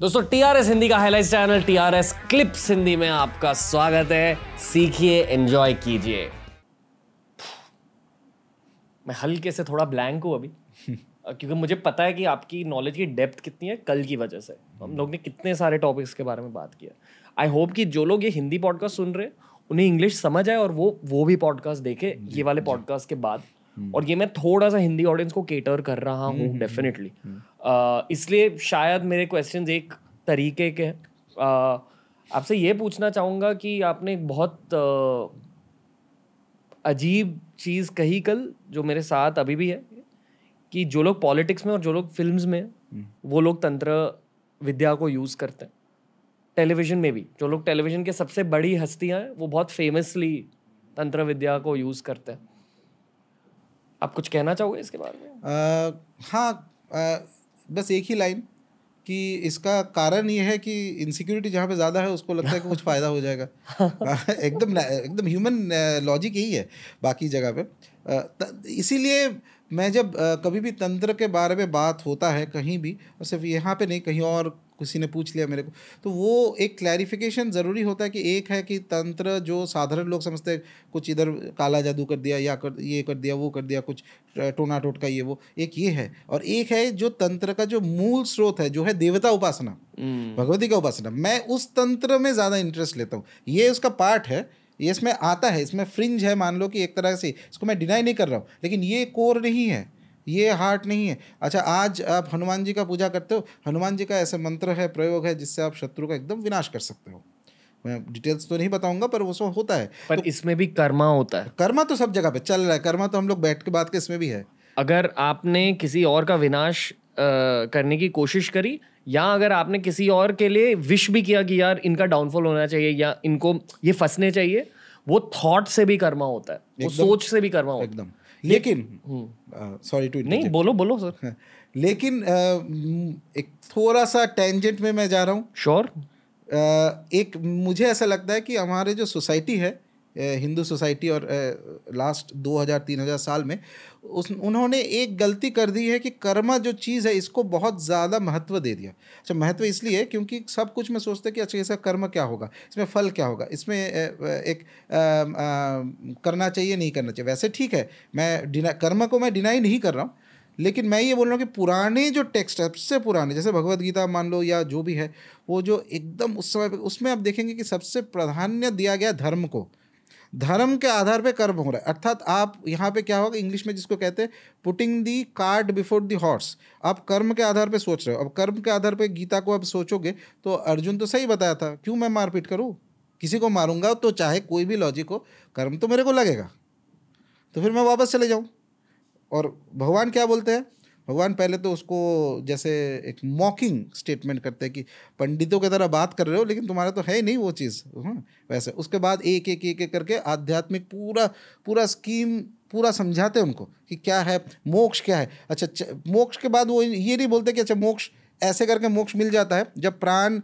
दोस्तों टीआरएस हिंदी का highlight channel TRS clips Hindi में आपका स्वागत है सीखिए एंजॉय कीजिए मैं हल्के से थोड़ा ब्लैंक हूँ अभी क्योंकि मुझे पता है कि आपकी नॉलेज की डेप्थ कितनी है कल की वजह से हम लोग ने कितने सारे टॉपिक्स के बारे में बात किया आई होप कि जो लोग ये हिंदी पॉडकास्ट सुन रहे उन्हें इंग्लिश समझ आए और वो वो भी पॉडकास्ट देखे ये वाले पॉडकास्ट के बाद हम्म। और ये मैं थोड़ा सा हिंदी ऑडियंस को केटर कर रहा हम्म, हूँ डेफिनेटली हम्म, इसलिए शायद मेरे क्वेश्चन एक तरीके के हैं आपसे ये पूछना चाहूँगा कि आपने एक बहुत अजीब चीज़ कही कल जो मेरे साथ अभी भी है कि जो लोग पॉलिटिक्स में और जो लोग फिल्म्स में हम्म। वो लोग तंत्र विद्या को यूज़ करते हैं टेलीविज़न में भी जो लोग टेलीविज़न के सबसे बड़ी हस्तियाँ हैं वो बहुत फेमसली तंत्र विद्या को यूज़ करते हैं आप कुछ कहना चाहोगे इसके बारे में आ, हाँ आ... बस एक ही लाइन कि इसका कारण ये है कि इनसिक्योरिटी जहाँ पे ज़्यादा है उसको लगता है कि कुछ फ़ायदा हो जाएगा एकदम एकदम ह्यूमन लॉजिक यही है बाकी जगह पे इसीलिए मैं जब कभी भी तंत्र के बारे में बात होता है कहीं भी और सिर्फ यहाँ पे नहीं कहीं और किसी ने पूछ लिया मेरे को तो वो एक क्लैरिफिकेशन ज़रूरी होता है कि एक है कि तंत्र जो साधारण लोग समझते हैं कुछ इधर काला जादू कर दिया या कर ये कर दिया वो कर दिया कुछ टोना टोटका ये वो एक ये है और एक है जो तंत्र का जो मूल स्रोत है जो है देवता उपासना हम्म। भगवती का उपासना मैं उस तंत्र में ज़्यादा इंटरेस्ट लेता हूँ ये उसका पार्ट है ये इसमें आता है इसमें फ्रिंज है मान लो कि एक तरह से इसको मैं डिनाई नहीं कर रहा हूँ लेकिन ये कोर नहीं है ये हार्ट नहीं है अच्छा आज आप हनुमान जी का पूजा करते हो हनुमान जी का ऐसे मंत्र है प्रयोग है जिससे आप शत्रु का एकदम विनाश कर सकते हो मैं डिटेल्स तो नहीं बताऊंगा पर उसमें होता है पर तो, इसमें भी कर्मा होता है कर्मा तो सब जगह पे चल रहा है कर्मा तो हम लोग बैठ के बात के इसमें भी है अगर आपने किसी और का विनाश आ, करने की कोशिश करी या अगर आपने किसी और के लिए विश भी किया कि यार इनका डाउनफॉल होना चाहिए या इनको ये फंसने चाहिए वो थॉट से भी कर्मा होता है वो सोच से भी कर्मा होता है एकदम लेकिन सॉरी हम्म। टू नहीं बोलो बोलो सर हाँ, लेकिन uh, एक थोड़ा सा टेंजेंट में मैं जा रहा हूँ श्योर sure. uh, एक मुझे ऐसा लगता है कि हमारे जो सोसाइटी है हिंदू सोसाइटी और लास्ट दो हज़ार तीन हज़ार साल में उस उन्होंने एक गलती कर दी है कि कर्मा जो चीज़ है इसको बहुत ज़्यादा महत्व दे दिया अच्छा महत्व इसलिए क्योंकि सब कुछ में सोचते कि अच्छा ऐसा कर्म क्या होगा इसमें फल क्या होगा इसमें एक आ, आ, करना चाहिए नहीं करना चाहिए वैसे ठीक है मैं डिना कर्म को मैं डिनाई नहीं कर रहा हूँ लेकिन मैं ये बोल रहा हूँ कि पुराने जो टेक्स्ट है सबसे पुराने जैसे भगवत गीता मान लो या जो भी है वो जो एकदम उस समय उसमें आप देखेंगे कि सबसे प्राधान्य दिया गया धर्म को धर्म के आधार पे कर्म हो रहा है अर्थात आप यहाँ पे क्या होगा इंग्लिश में जिसको कहते हैं putting the cart before the horse आप कर्म के आधार पे सोच रहे हो अब कर्म के आधार पे गीता को आप सोचोगे तो अर्जुन तो सही बताया था क्यों मैं मारपीट करूँ किसी को मारूंगा तो चाहे कोई भी लॉजिक हो कर्म तो मेरे को लगेगा तो फिर मैं वापस चले जाऊँ और भगवान क्या बोलते हैं भगवान पहले तो उसको जैसे एक मॉकिंग स्टेटमेंट करते हैं कि पंडितों की तरह बात कर रहे हो लेकिन तुम्हारा तो है ही नहीं वो चीज़ हाँ, वैसे उसके बाद एक एक एक एक करके आध्यात्मिक पूरा पूरा स्कीम पूरा समझाते हैं उनको कि क्या है मोक्ष क्या है अच्छा मोक्ष के बाद वो ये नहीं बोलते कि अच्छा मोक्ष ऐसे करके मोक्ष मिल जाता है जब प्राण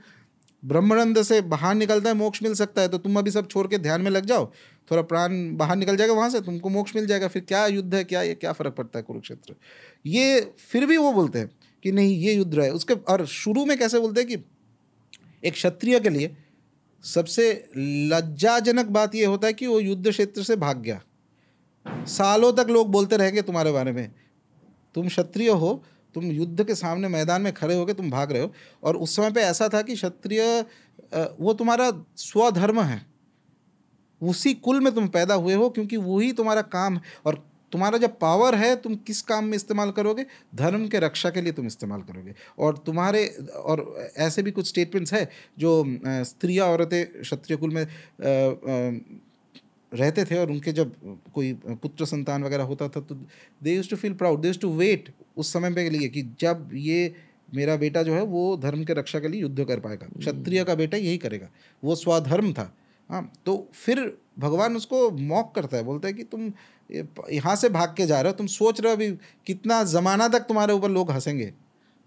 ब्रह्मानंद से बाहर निकलता है मोक्ष मिल सकता है तो तुम अभी सब छोड़ के ध्यान में लग जाओ थोड़ा प्राण बाहर निकल जाएगा वहाँ से तुमको मोक्ष मिल जाएगा फिर क्या युद्ध है क्या ये क्या फ़र्क पड़ता है कुरुक्षेत्र ये फिर भी वो बोलते हैं कि नहीं ये युद्ध है उसके और शुरू में कैसे बोलते हैं कि एक क्षत्रिय के लिए सबसे लज्जाजनक बात ये होता है कि वो युद्ध क्षेत्र से भाग गया सालों तक लोग बोलते रहेंगे तुम्हारे बारे में तुम क्षत्रिय हो तुम युद्ध के सामने मैदान में खड़े होकर तुम भाग रहे हो और उस समय पे ऐसा था कि क्षत्रिय वो तुम्हारा स्वधर्म है उसी कुल में तुम पैदा हुए हो क्योंकि वही तुम्हारा काम है और तुम्हारा जब पावर है तुम किस काम में इस्तेमाल करोगे धर्म के रक्षा के लिए तुम इस्तेमाल करोगे और तुम्हारे और ऐसे भी कुछ स्टेटमेंट्स है जो स्त्री औरतें क्षत्रिय कुल में रहते थे और उनके जब कोई पुत्र संतान वगैरह होता था तो they used to feel proud they used to wait उस समय पे के लिए कि जब ये मेरा बेटा जो है वो धर्म के रक्षा के लिए युद्ध कर पाएगा क्षत्रिय का बेटा यही करेगा वो स्वाधर्म था हाँ तो फिर भगवान उसको मॉक करता है बोलता है कि तुम यहाँ से भाग के जा रहे हो तुम सोच रहे हो अभी कितना ज़माना तक तुम्हारे ऊपर लोग हंसेंगे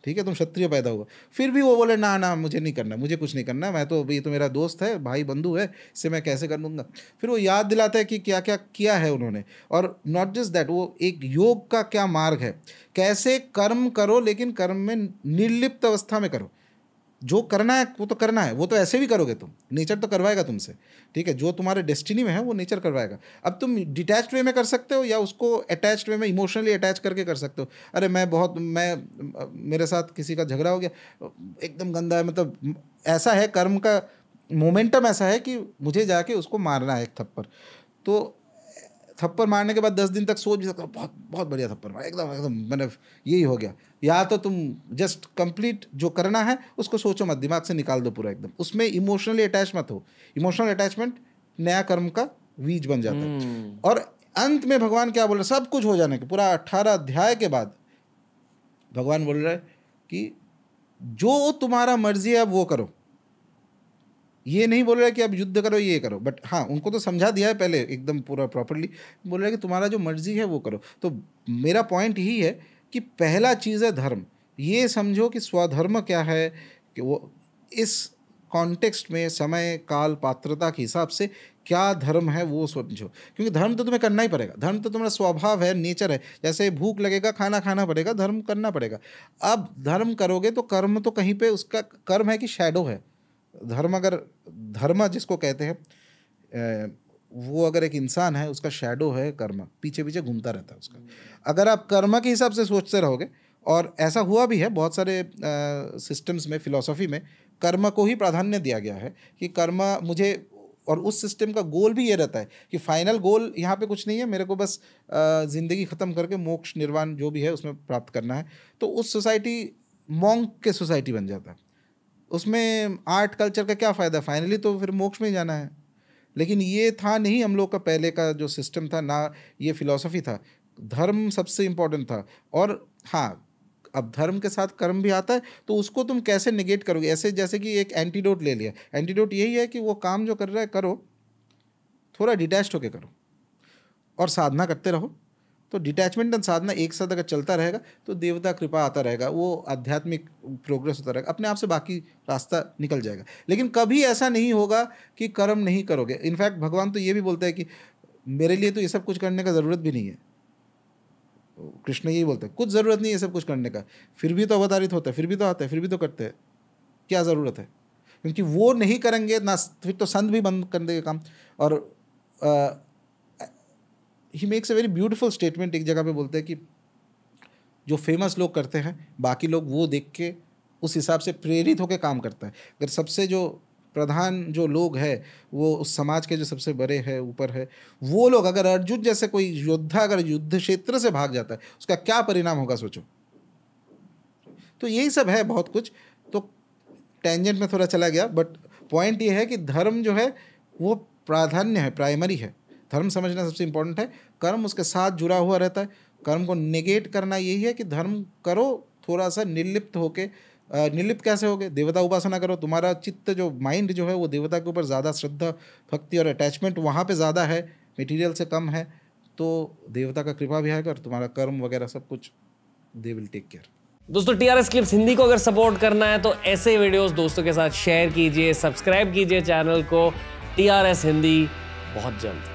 ठीक है तुम क्षत्रिय पैदा हुआ फिर भी वो बोले ना ना मुझे नहीं करना मुझे कुछ नहीं करना मैं तो ये तो मेरा दोस्त है भाई बंधु है इसे मैं कैसे कर लूँगा फिर वो याद दिलाता है कि क्या क्या किया है उन्होंने और नॉट जस्ट दैट वो एक योग का क्या मार्ग है कैसे कर्म करो लेकिन कर्म में निर्लिप्त अवस्था में करो जो करना है वो तो करना है वो तो ऐसे भी करोगे तुम नेचर तो करवाएगा तुमसे ठीक है जो तुम्हारे डेस्टिनी में है वो नेचर करवाएगा अब तुम डिटैच वे में कर सकते हो या उसको अटैच वे में इमोशनली अटैच करके कर सकते हो अरे मैं बहुत मैं मेरे साथ किसी का झगड़ा हो गया एकदम गंदा है मतलब ऐसा है कर्म का मोमेंटम ऐसा है कि मुझे जाके उसको मारना है एक थप्पड़ तो थप्पड़ मारने के बाद दस दिन तक सोच भी सकता बहुत बहुत बढ़िया थप्पड़ मारा एकदम एकदम मैंने यही हो गया या तो तुम जस्ट कंप्लीट जो करना है उसको सोचो मत दिमाग से निकाल दो पूरा एकदम उसमें इमोशनली अटैच मत हो इमोशनल अटैचमेंट नया कर्म का बीज बन जाता है हम्म। और अंत में भगवान क्या बोल रहे सब कुछ हो जाने के पूरा अठारह अध्याय के बाद भगवान बोल रहे कि जो तुम्हारा मर्जी है वो करो ये नहीं बोल रहा कि आप युद्ध करो ये करो बट हाँ उनको तो समझा दिया है पहले एकदम पूरा प्रॉपरली बोल रहा है कि तुम्हारा जो मर्जी है वो करो तो मेरा पॉइंट यही है कि पहला चीज़ है धर्म ये समझो कि स्वधर्म क्या है कि वो इस कॉन्टेक्स्ट में समय काल पात्रता के हिसाब से क्या धर्म है वो समझो क्योंकि धर्म तो तुम्हें करना ही पड़ेगा धर्म तो तुम्हारा स्वभाव है नेचर है जैसे भूख लगेगा खाना खाना पड़ेगा धर्म करना पड़ेगा अब धर्म करोगे तो कर्म तो कहीं पे उसका कर्म है कि शैडो है धर्म अगर धर्म जिसको कहते हैं वो अगर एक इंसान है उसका शेडो है कर्म पीछे पीछे घूमता रहता है उसका अगर आप कर्म के हिसाब से सोचते रहोगे और ऐसा हुआ भी है बहुत सारे सिस्टम्स में फिलोसफी में कर्म को ही प्राधान्य दिया गया है कि कर्म मुझे और उस सिस्टम का गोल भी ये रहता है कि फाइनल गोल यहाँ पे कुछ नहीं है मेरे को बस ज़िंदगी ख़त्म करके मोक्ष निर्वाण जो भी है उसमें प्राप्त करना है तो उस सोसाइटी मॉन्ग के सोसाइटी बन जाता है उसमें आर्ट कल्चर का क्या फ़ायदा फाइनली तो फिर मोक्ष में जाना है लेकिन ये था नहीं हम लोग का पहले का जो सिस्टम था ना ये फिलॉसफी था धर्म सबसे इम्पोर्टेंट था और हाँ अब धर्म के साथ कर्म भी आता है तो उसको तुम कैसे निगेट करोगे ऐसे जैसे कि एक एंटीडोट ले लिया एंटीडोट यही है कि वो काम जो कर रहा है करो थोड़ा डिटैच होकर करो और साधना करते रहो तो डिटैचमेंट एंड साधना एक साथ अगर चलता रहेगा तो देवता कृपा आता रहेगा वो आध्यात्मिक प्रोग्रेस होता रहेगा अपने आप से बाकी रास्ता निकल जाएगा लेकिन कभी ऐसा नहीं होगा कि कर्म नहीं करोगे इनफैक्ट भगवान तो ये भी बोलता है कि मेरे लिए तो ये सब कुछ करने का ज़रूरत भी नहीं है कृष्ण यही बोलते हैं कुछ ज़रूरत नहीं है सब कुछ करने का फिर भी तो अवतारित होता है फिर भी तो आता है फिर भी तो करते हैं क्या ज़रूरत है क्योंकि वो नहीं करेंगे ना फिर तो संत भी बंद कर देंगे काम और आ, he makes a very beautiful statement एक जगह पे बोलते हैं कि जो फेमस लोग करते हैं बाकी लोग वो देख के उस हिसाब से प्रेरित होकर काम करता है अगर सबसे जो प्रधान जो लोग है वो उस समाज के जो सबसे बड़े हैं ऊपर है वो लोग अगर अर्जुन जैसे कोई योद्धा अगर युद्ध क्षेत्र से भाग जाता है उसका क्या परिणाम होगा सोचो तो यही सब है बहुत कुछ तो टेंजेंट में थोड़ा चला गया बट पॉइंट ये है कि धर्म जो है वो प्राधान्य है प्राइमरी है धर्म समझना सबसे इम्पोर्टेंट है कर्म उसके साथ जुड़ा हुआ रहता है कर्म को निगेट करना यही है कि धर्म करो थोड़ा सा निर्लिप्त होके निर्लिप्त कैसे होगे देवता उपासना करो तुम्हारा चित्त जो माइंड जो है वो देवता के ऊपर ज़्यादा श्रद्धा भक्ति और अटैचमेंट वहाँ पे ज़्यादा है मटेरियल से कम है तो देवता का कृपा भी आएगा और तुम्हारा कर्म वगैरह सब कुछ दे विल टेक केयर दोस्तों T R S clips Hindi को अगर सपोर्ट करना है तो ऐसे वीडियोस दोस्तों के साथ शेयर कीजिए सब्सक्राइब कीजिए चैनल को टी आर एस हिंदी बहुत जल्द